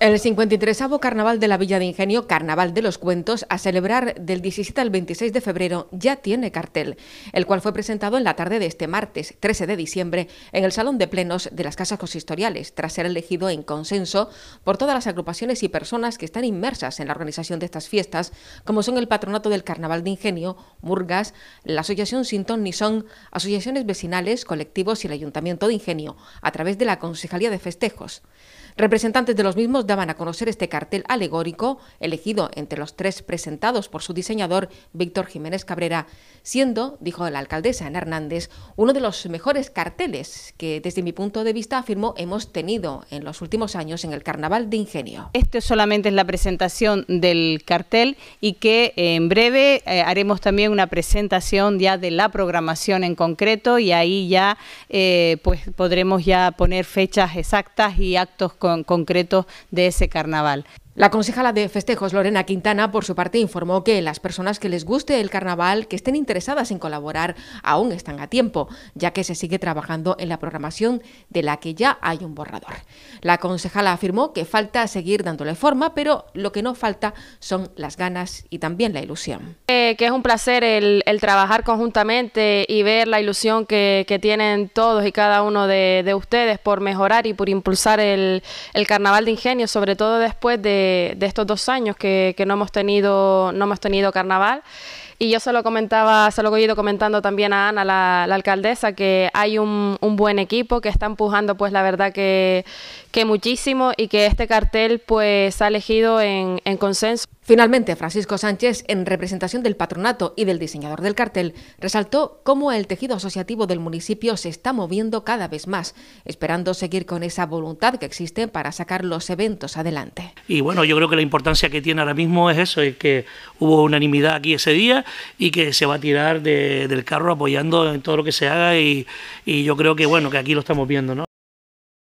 El 53 Carnaval de la Villa de Ingenio, Carnaval de los Cuentos, a celebrar del 17 al 26 de febrero, ya tiene cartel, el cual fue presentado en la tarde de este martes 13 de diciembre en el Salón de Plenos de las Casas Consistoriales, tras ser elegido en consenso por todas las agrupaciones y personas que están inmersas en la organización de estas fiestas, como son el Patronato del Carnaval de Ingenio, Murgas, la Asociación Sintón Son, asociaciones vecinales, colectivos y el Ayuntamiento de Ingenio, a través de la Concejalía de Festejos. Representantes de los mismos van a conocer este cartel alegórico, elegido entre los tres presentados por su diseñador Víctor Jiménez Cabrera, siendo, dijo la alcaldesa Ana Hernández, uno de los mejores carteles que, desde mi punto de vista, afirmó, hemos tenido en los últimos años en el Carnaval de Ingenio. esto solamente es la presentación del cartel y que eh, en breve eh, haremos también una presentación ya de la programación en concreto y ahí ya eh, pues podremos ya poner fechas exactas y actos con, concretos de de ese carnaval. La concejala de festejos Lorena Quintana, por su parte, informó que las personas que les guste el carnaval, que estén interesadas en colaborar, aún están a tiempo, ya que se sigue trabajando en la programación de la que ya hay un borrador. La concejala afirmó que falta seguir dándole forma, pero lo que no falta son las ganas y también la ilusión. Eh, que es un placer el, trabajar conjuntamente y ver la ilusión que, tienen todos y cada uno de, ustedes por mejorar y por impulsar el, el carnaval de ingenio, sobre todo después de de, estos dos años que, no hemos tenido, no hemos tenido carnaval. Y yo se lo comentaba, se he ido comentando también a Ana, la, alcaldesa, que hay un, buen equipo que está empujando, pues la verdad que, que muchísimo y que este cartel pues ha elegido en consenso. Finalmente, Francisco Sánchez, en representación del patronato y del diseñador del cartel, resaltó cómo el tejido asociativo del municipio se está moviendo cada vez más, esperando seguir con esa voluntad que existe para sacar los eventos adelante. Y bueno, yo creo que la importancia que tiene ahora mismo es eso, es que hubo unanimidad aquí ese día y que se va a tirar del carro apoyando en todo lo que se haga y, y yo creo que bueno, que aquí lo estamos viendo,